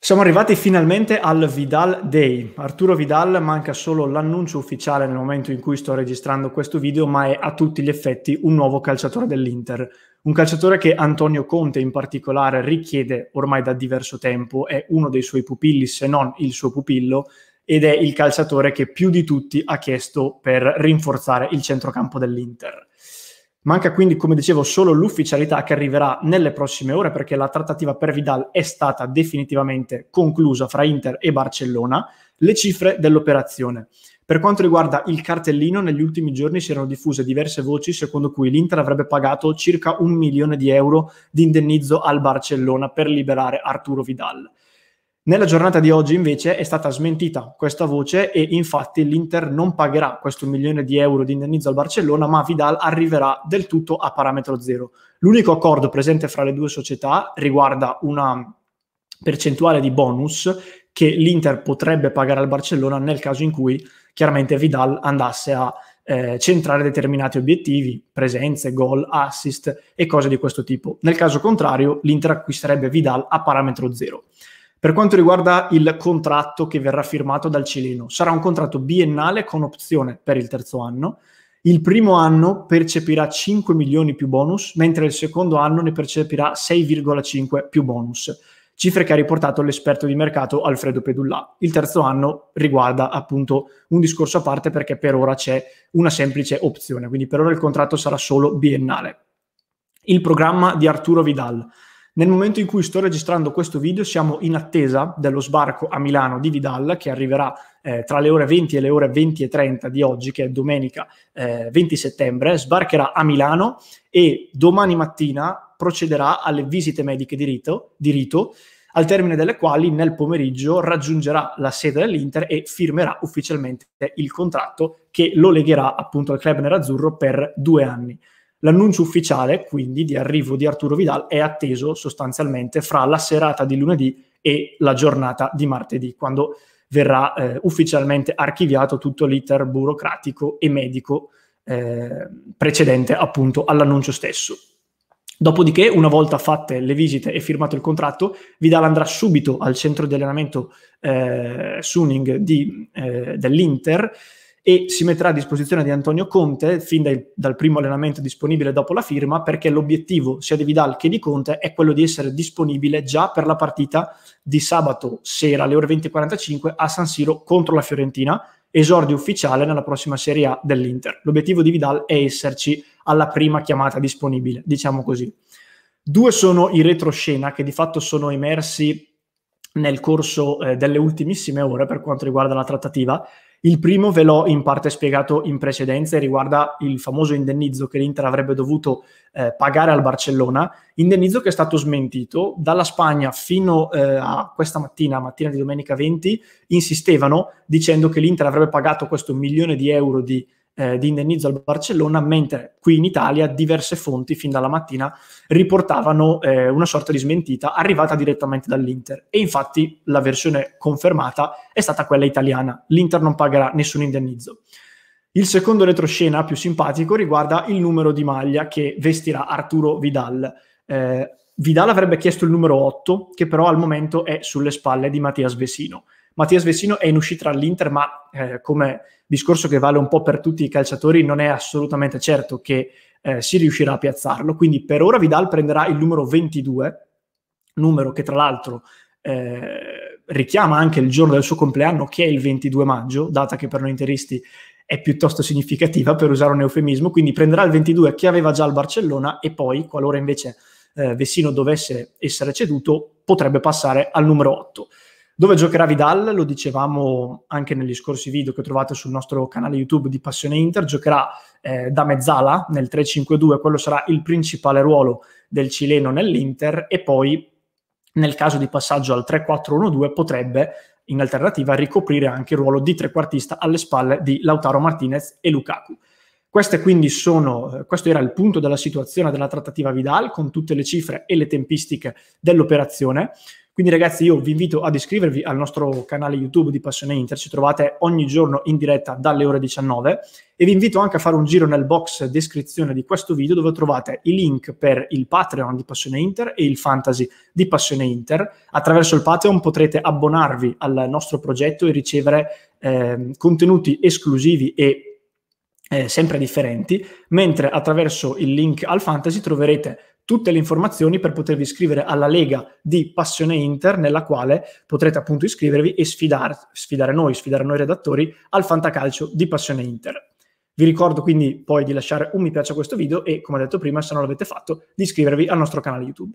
Siamo arrivati finalmente al Vidal Day. Arturo Vidal manca solo l'annuncio ufficiale nel momento in cui sto registrando questo video, ma è a tutti gli effetti un nuovo calciatore dell'Inter. Un calciatore che Antonio Conte in particolare richiede ormai da diverso tempo, è uno dei suoi pupilli, se non il suo pupillo, ed è il calciatore che più di tutti ha chiesto per rinforzare il centrocampo dell'Inter. Manca quindi, come dicevo, solo l'ufficialità che arriverà nelle prossime ore perché la trattativa per Vidal è stata definitivamente conclusa fra Inter e Barcellona, le cifre dell'operazione. Per quanto riguarda il cartellino, negli ultimi giorni si erano diffuse diverse voci secondo cui l'Inter avrebbe pagato circa un milione di euro di indennizzo al Barcellona per liberare Arturo Vidal. Nella giornata di oggi invece è stata smentita questa voce e infatti l'Inter non pagherà questo milione di euro di indennizzo al Barcellona, ma Vidal arriverà del tutto a parametro zero. L'unico accordo presente fra le due società riguarda una percentuale di bonus che l'Inter potrebbe pagare al Barcellona nel caso in cui chiaramente Vidal andasse a eh, centrare determinati obiettivi, presenze, gol, assist e cose di questo tipo. Nel caso contrario, l'Inter acquisterebbe Vidal a parametro zero. Per quanto riguarda il contratto che verrà firmato dal cileno, sarà un contratto biennale con opzione per il terzo anno. Il primo anno percepirà 5 milioni più bonus, mentre il secondo anno ne percepirà 6,5 più bonus, cifre che ha riportato l'esperto di mercato Alfredo Pedullà. Il terzo anno riguarda appunto un discorso a parte perché per ora c'è una semplice opzione, quindi per ora il contratto sarà solo biennale. Il programma di Arturo Vidal nel momento in cui sto registrando questo video siamo in attesa dello sbarco a Milano di Vidal che arriverà eh, tra le ore 20 e le ore 20 e 30 di oggi, che è domenica eh, 20 settembre, sbarcherà a Milano e domani mattina procederà alle visite mediche di rito, di rito al termine delle quali nel pomeriggio raggiungerà la sede dell'Inter e firmerà ufficialmente il contratto che lo legherà appunto al club nerazzurro per due anni. L'annuncio ufficiale, quindi, di arrivo di Arturo Vidal è atteso sostanzialmente fra la serata di lunedì e la giornata di martedì, quando verrà eh, ufficialmente archiviato tutto l'iter burocratico e medico eh, precedente appunto all'annuncio stesso. Dopodiché, una volta fatte le visite e firmato il contratto, Vidal andrà subito al centro di allenamento eh, Suning di, eh, dell'Inter e si metterà a disposizione di Antonio Conte fin dai, dal primo allenamento disponibile dopo la firma perché l'obiettivo sia di Vidal che di Conte è quello di essere disponibile già per la partita di sabato sera alle ore 20.45 a San Siro contro la Fiorentina, esordio ufficiale nella prossima Serie A dell'Inter. L'obiettivo di Vidal è esserci alla prima chiamata disponibile, diciamo così. Due sono i retroscena che di fatto sono emersi nel corso eh, delle ultimissime ore per quanto riguarda la trattativa. Il primo ve l'ho in parte spiegato in precedenza e riguarda il famoso indennizzo che l'Inter avrebbe dovuto eh, pagare al Barcellona, indennizzo che è stato smentito dalla Spagna fino eh, a questa mattina, mattina di domenica 20, insistevano dicendo che l'Inter avrebbe pagato questo milione di euro di eh, di indennizzo al Barcellona, mentre qui in Italia diverse fonti fin dalla mattina riportavano eh, una sorta di smentita arrivata direttamente dall'Inter. E infatti la versione confermata è stata quella italiana. L'Inter non pagherà nessun indennizzo. Il secondo retroscena più simpatico riguarda il numero di maglia che vestirà Arturo Vidal. Eh, Vidal avrebbe chiesto il numero 8, che però al momento è sulle spalle di Mattias Vesino. Mattias Vecino è in uscita dall'Inter, ma eh, come discorso che vale un po' per tutti i calciatori, non è assolutamente certo che eh, si riuscirà a piazzarlo. Quindi per ora Vidal prenderà il numero 22, numero che tra l'altro eh, richiama anche il giorno del suo compleanno, che è il 22 maggio, data che per noi interisti è piuttosto significativa, per usare un eufemismo. Quindi prenderà il 22 che aveva già il Barcellona e poi, qualora invece eh, Vessino dovesse essere ceduto, potrebbe passare al numero 8. Dove giocherà Vidal? Lo dicevamo anche negli scorsi video che trovate sul nostro canale YouTube di Passione Inter, giocherà eh, da mezzala nel 3-5-2, quello sarà il principale ruolo del cileno nell'Inter e poi nel caso di passaggio al 3-4-1-2 potrebbe in alternativa ricoprire anche il ruolo di trequartista alle spalle di Lautaro Martinez e Lukaku. Sono, eh, questo era il punto della situazione della trattativa Vidal con tutte le cifre e le tempistiche dell'operazione. Quindi ragazzi io vi invito ad iscrivervi al nostro canale YouTube di Passione Inter, ci trovate ogni giorno in diretta dalle ore 19 e vi invito anche a fare un giro nel box descrizione di questo video dove trovate i link per il Patreon di Passione Inter e il Fantasy di Passione Inter. Attraverso il Patreon potrete abbonarvi al nostro progetto e ricevere eh, contenuti esclusivi e eh, sempre differenti, mentre attraverso il link al fantasy troverete tutte le informazioni per potervi iscrivere alla Lega di Passione Inter, nella quale potrete appunto iscrivervi e sfidar, sfidare noi, sfidare noi redattori al fantacalcio di Passione Inter. Vi ricordo quindi poi di lasciare un mi piace a questo video e, come ho detto prima, se non l'avete fatto, di iscrivervi al nostro canale YouTube.